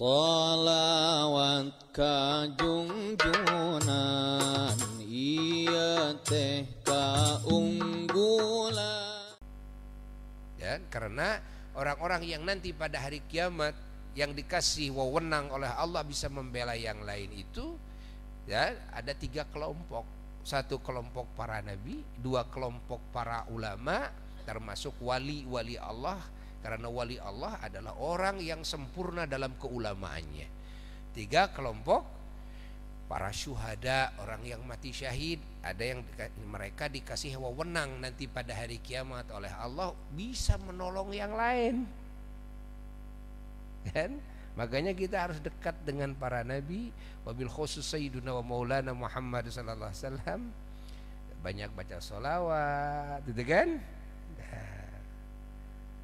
Salawat kajungjunan Iya teh unggulan. ya, Karena orang-orang yang nanti pada hari kiamat Yang dikasih wewenang oleh Allah bisa membela yang lain itu ya Ada tiga kelompok Satu kelompok para nabi Dua kelompok para ulama Termasuk wali-wali Allah karena wali Allah adalah orang yang sempurna dalam keulamaannya. Tiga kelompok para syuhada, orang yang mati syahid, ada yang mereka dikasih wewenang nanti pada hari kiamat oleh Allah bisa menolong yang lain. Dan Makanya kita harus dekat dengan para nabi, wabil khusus sayyiduna wa maulana Muhammad sallallahu Banyak baca sholawat, gitu kan?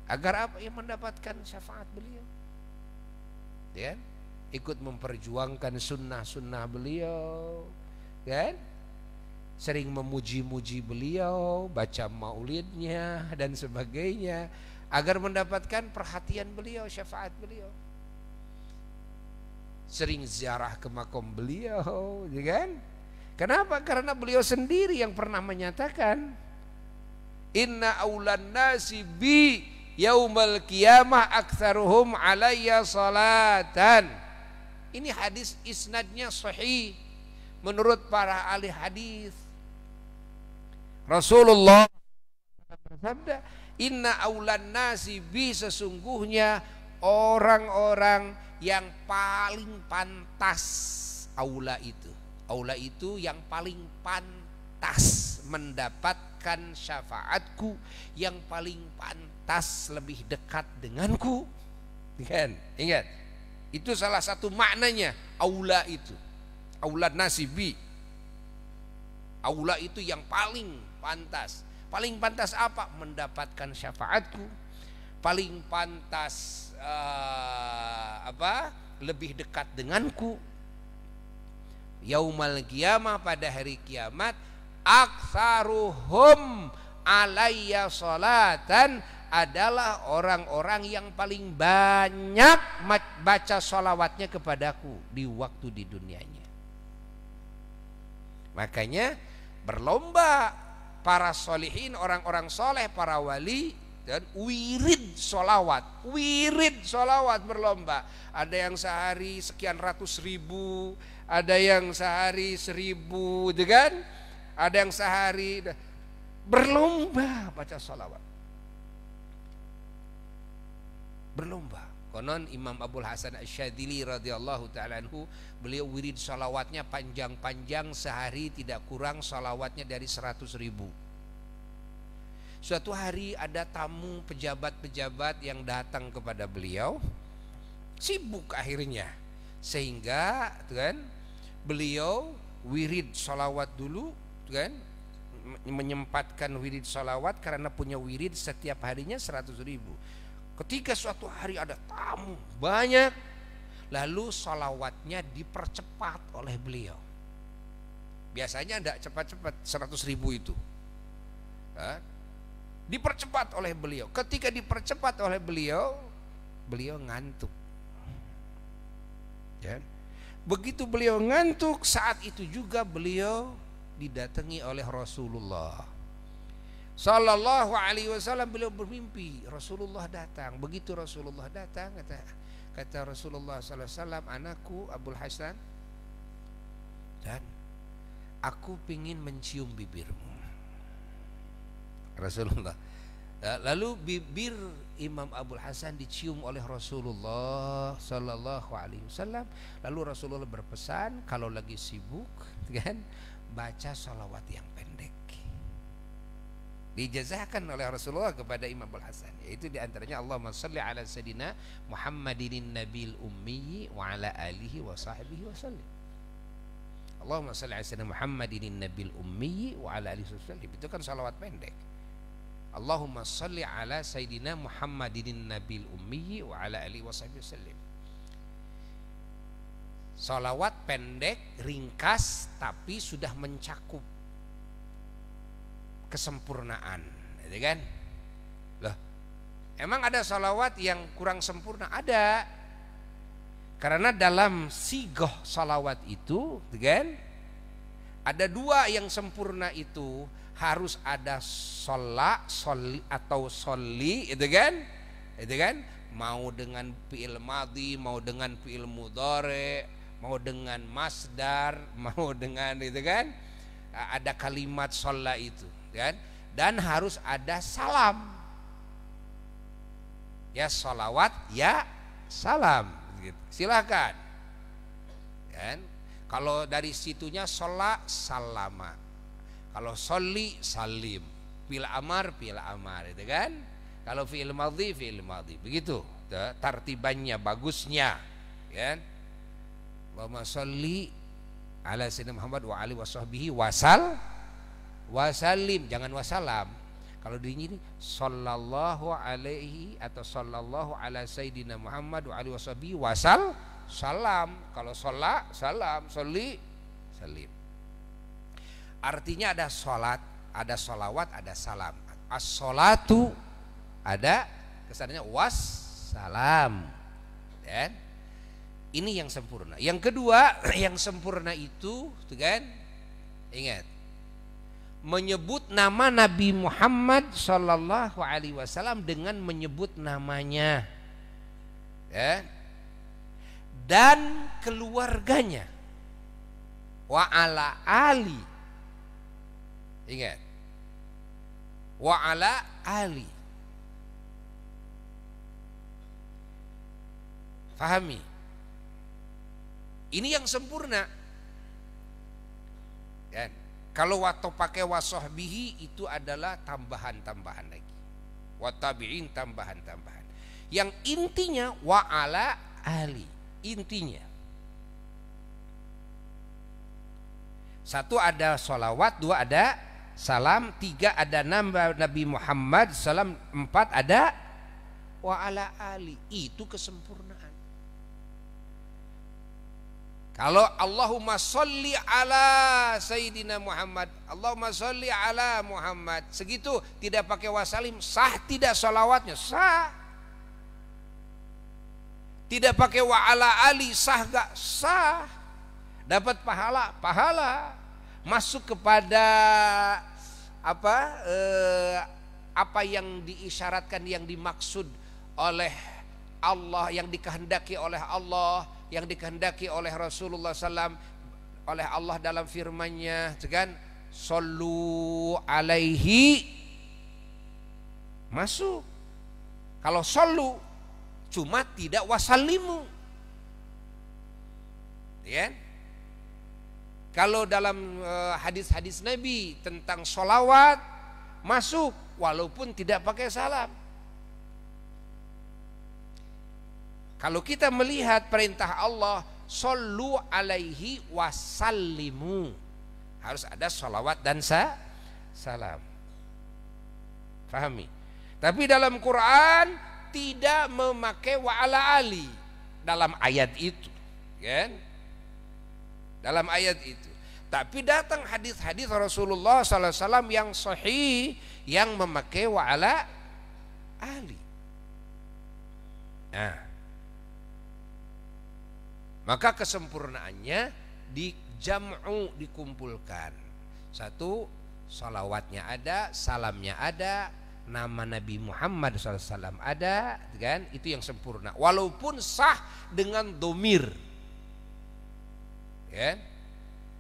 agar apa yang mendapatkan syafaat beliau ya kan? ikut memperjuangkan sunnah-sunnah beliau ya kan sering memuji-muji beliau baca maulidnya dan sebagainya agar mendapatkan perhatian beliau syafaat beliau sering ziarah ke makom beliau ya kan kenapa karena beliau sendiri yang pernah menyatakan inna aulan nasi bi yaumal qiyamah aktsaruhum alayya salatan. Ini hadis isnadnya sahih menurut para ahli hadis. Rasulullah bersabda, "Inna aulan nasi bi sesungguhnya orang-orang yang paling pantas aula itu. Aula itu yang paling pantas pantas mendapatkan syafaatku yang paling pantas lebih dekat denganku ingat ingat itu salah satu maknanya aula itu aula nasibi aula itu yang paling pantas paling pantas apa mendapatkan syafaatku paling pantas uh, apa lebih dekat denganku yaumal kiamah pada hari kiamat aksaruhum alayya salatan adalah orang-orang yang paling banyak baca sholawatnya kepadaku di waktu di dunianya. Makanya berlomba para solihin, orang-orang soleh, para wali dan wirid sholawat, wirid sholawat berlomba. Ada yang sehari sekian ratus ribu, ada yang sehari seribu, dengan gitu ada yang sehari berlomba baca salawat, berlomba konon Imam Abdul Hasan Asyadili radhiyallahu taala beliau wirid salawatnya panjang-panjang sehari tidak kurang salawatnya dari 100 ribu suatu hari ada tamu pejabat-pejabat yang datang kepada beliau sibuk akhirnya sehingga kan beliau wirid sholawat dulu kan menyempatkan wirid salawat karena punya wirid setiap harinya 100 ribu ketika suatu hari ada tamu banyak lalu salawatnya dipercepat oleh beliau biasanya tidak cepat-cepat 100 ribu itu nah, dipercepat oleh beliau ketika dipercepat oleh beliau beliau ngantuk ya. begitu beliau ngantuk saat itu juga beliau didatangi oleh Rasulullah Sallallahu alaihi wasallam beliau bermimpi Rasulullah datang begitu Rasulullah datang kata kata Rasulullah sallallahu alaihi wasallam anakku Abdul Hasan dan aku ingin mencium bibirmu Rasulullah ya, lalu bibir Imam Abdul Hasan dicium oleh Rasulullah Sallallahu Alaihi Wasallam lalu Rasulullah berpesan kalau lagi sibuk kan baca salawat yang pendek dijazahkan oleh Rasulullah kepada Imam Al Hasan yaitu diantaranya Allahumma salli ala sayyidina Muhammadin nabil ummi wa ala alihi wa sahbihi wa sallim Allahumma salli ala sayyidina Muhammadin nabil ummi wa ala alihi wa sallim itu kan salawat pendek Allahumma salli ala sayyidina Muhammadin nabil ummi wa ala alihi wa sahbihi wa sallim Salawat pendek, ringkas, tapi sudah mencakup kesempurnaan, gitu kan? Loh, emang ada salawat yang kurang sempurna? Ada. Karena dalam sigoh salawat itu, gitu kan? Ada dua yang sempurna itu harus ada sholat soli atau soli, itu kan? Itu kan? Mau dengan fiil madi, mau dengan fiil mudore, mau dengan masdar mau dengan itu kan ada kalimat sholat itu kan dan harus ada salam ya sholawat ya salam gitu. silakan kan kalau dari situnya sholat salama kalau soli salim fil amar fil amar itu kan kalau fil madhi fil madhi begitu tertibannya bagusnya kan Allahumma sholli ala sayyidina Muhammad wa ali washabbihi wasal wasallim jangan wasalam kalau sini sallallahu alaihi atau sallallahu ala sayyidina Muhammad wa ali washabbihi wasal salam kalau sholla salam sholli salim artinya ada sholat ada sholawat ada salam as-sholatu ada kesannya was salam dan ini yang sempurna. Yang kedua, yang sempurna itu, tuh kan? Ingat. Menyebut nama Nabi Muhammad Shallallahu Alaihi Wasallam dengan menyebut namanya, ya, dan keluarganya. Wa ala ali. Ingat. Wa ala ali. Fahami. Ini yang sempurna. Dan kalau wato pakai wasohbihi itu adalah tambahan-tambahan lagi. Watabiin tambahan-tambahan. Yang intinya wa'ala ali Intinya. Satu ada solawat, dua ada salam, tiga ada nama Nabi Muhammad, salam empat ada wa'ala ali. Itu kesempurnaan. Kalau Allahumma sholli ala Sayyidina Muhammad Allahumma sholli ala Muhammad Segitu tidak pakai wasalim Sah tidak sholawatnya? Sah Tidak pakai waala ali Sah gak? Sah Dapat pahala? Pahala Masuk kepada Apa eh, Apa yang diisyaratkan Yang dimaksud oleh Allah Yang dikehendaki oleh Allah yang dikehendaki oleh Rasulullah SAW oleh Allah dalam firman-Nya kan sallu alaihi masuk kalau sallu cuma tidak wasalimu ya kan? kalau dalam eh, hadis-hadis Nabi tentang solawat masuk walaupun tidak pakai salam Kalau kita melihat perintah Allah, solu alaihi wasallimu. Harus ada salawat dan sa salam. Fahami? Tapi dalam Quran tidak memakai wa ali dalam ayat itu, kan? Dalam ayat itu. Tapi datang hadis-hadis Rasulullah SAW yang sahih yang memakai wa ali. Nah, maka kesempurnaannya di jam'u dikumpulkan. Satu, salawatnya ada, salamnya ada, nama Nabi Muhammad SAW ada, kan? Itu yang sempurna. Walaupun sah dengan domir, kan?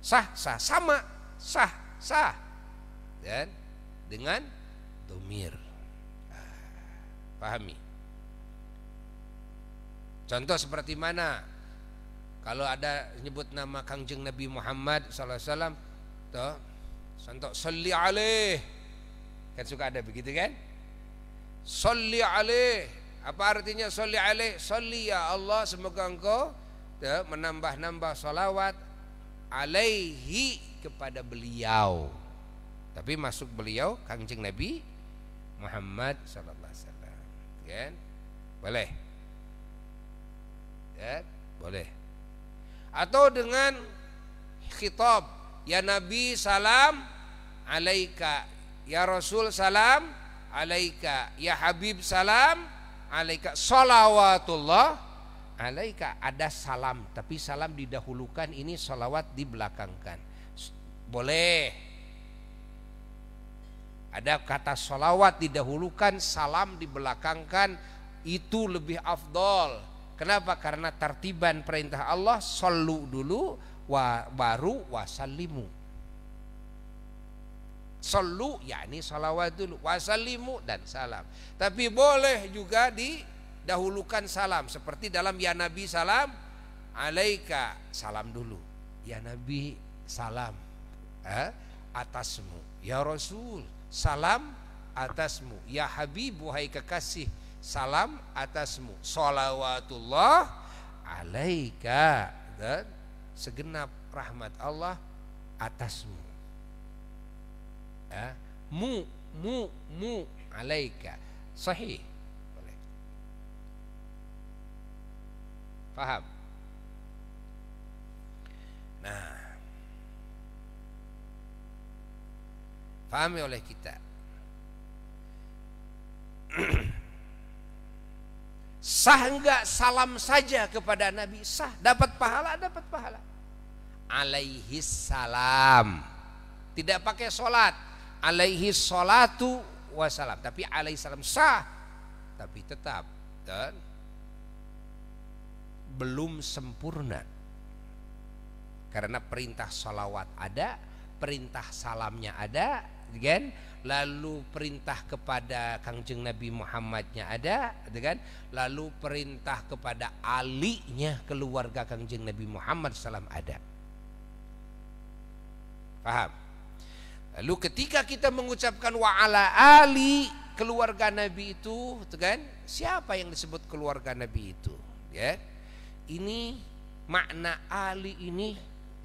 Sah, sah, sama, sah, sah, dan Dengan domir. Ah, pahami. Contoh seperti mana? kalau ada nyebut nama kangjeng Nabi Muhammad sallallahu alaihi wasallam toh santok salli alaih kan suka ada begitu kan salli alaih apa artinya salli alaih salli ya Allah semoga engkau toh, menambah-nambah salawat alaihi kepada beliau tapi masuk beliau kangjeng Nabi Muhammad sallallahu alaihi wasallam kan boleh ya boleh atau dengan khitab ya Nabi salam alaika ya Rasul salam alaika ya Habib salam alaika salawatullah alaika ada salam tapi salam didahulukan ini salawat dibelakangkan boleh ada kata salawat didahulukan salam dibelakangkan itu lebih afdol Kenapa? Karena tertiban perintah Allah solu dulu wa, baru wasalimu. Solu yakni salawat dulu, wasalimu dan salam. Tapi boleh juga didahulukan salam seperti dalam ya Nabi salam alaika salam dulu. Ya Nabi salam eh, atasmu. Ya Rasul salam atasmu. Ya Habib hai kekasih salam atasmu salawatullah alaika dan segenap rahmat Allah atasmu ya. mu mu mu alaika sahih boleh paham nah pahami oleh kita Sah enggak salam saja kepada Nabi? Sah. Dapat pahala, dapat pahala. Alaihi salam. Tidak pakai sholat. Alaihi sholatu wasalam Tapi alaihi salam sah. Tapi tetap. Dan belum sempurna. Karena perintah sholawat ada, perintah salamnya ada, kan? lalu perintah kepada Kangjeng Nabi Muhammadnya ada, gitu kan? Lalu perintah kepada alinya keluarga Kangjeng Nabi Muhammad salam ada. Paham? Lalu ketika kita mengucapkan wa ala ali keluarga Nabi itu, itu kan? Siapa yang disebut keluarga Nabi itu? Ya. Ini makna ali ini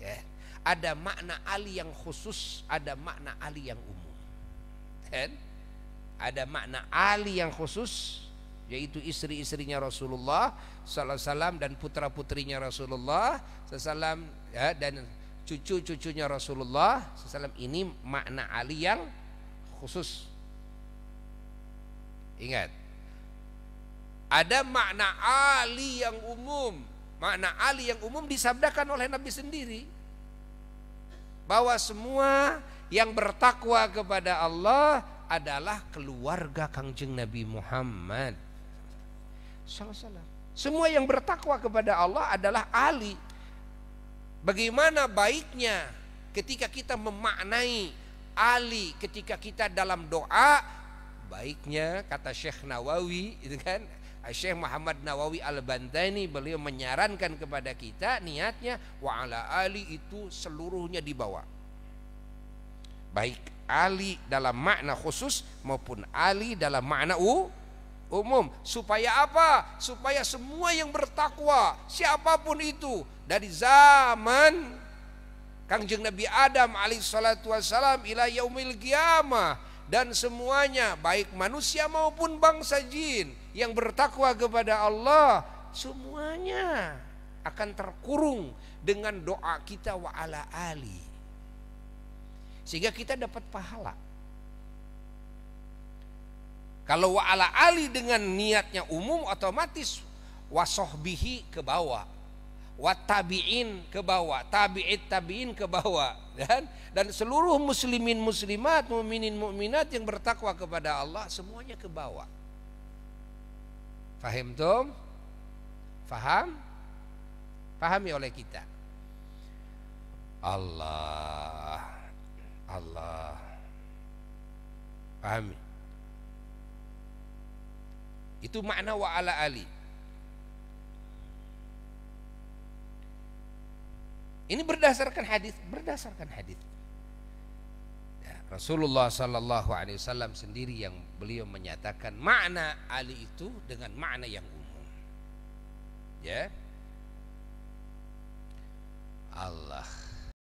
ya. Ada makna ali yang khusus, ada makna ali yang umum kan ada makna Ali yang khusus yaitu istri-istrinya Rasulullah sallallahu alaihi wasallam dan putra-putrinya Rasulullah sallallahu wasallam ya, dan cucu-cucunya Rasulullah sallallahu ini makna Ali yang khusus ingat ada makna Ali yang umum makna Ali yang umum disabdakan oleh Nabi sendiri bahwa semua yang bertakwa kepada Allah adalah keluarga Kangjeng Nabi Muhammad Salah-salah. Semua yang bertakwa kepada Allah adalah Ali. bagaimana baiknya ketika kita memaknai Ali? ketika kita dalam doa baiknya kata Syekh Nawawi itu kan Syekh Muhammad Nawawi Al-Bantani beliau menyarankan kepada kita niatnya wa ala ali itu seluruhnya dibawa baik ali dalam makna khusus maupun ali dalam makna u umum supaya apa supaya semua yang bertakwa siapapun itu dari zaman Kangjeng Nabi Adam salatu wasalam ila yaumil qiyamah dan semuanya baik manusia maupun bangsa jin yang bertakwa kepada Allah semuanya akan terkurung dengan doa kita wa ala ali sehingga kita dapat pahala. Kalau wa'ala ali dengan niatnya umum otomatis wasohbihi ke bawah. Watabiin ke bawah, tabi'it tabiin ke bawah dan dan seluruh muslimin muslimat, mukminin mukminat yang bertakwa kepada Allah semuanya ke bawah. Fahim tom? Faham? Pahami oleh kita. Allah Allah pahami itu makna wa ala ali ini berdasarkan hadis berdasarkan hadis ya, Rasulullah Sallallahu Alaihi Wasallam sendiri yang beliau menyatakan makna ali itu dengan makna yang umum ya Allah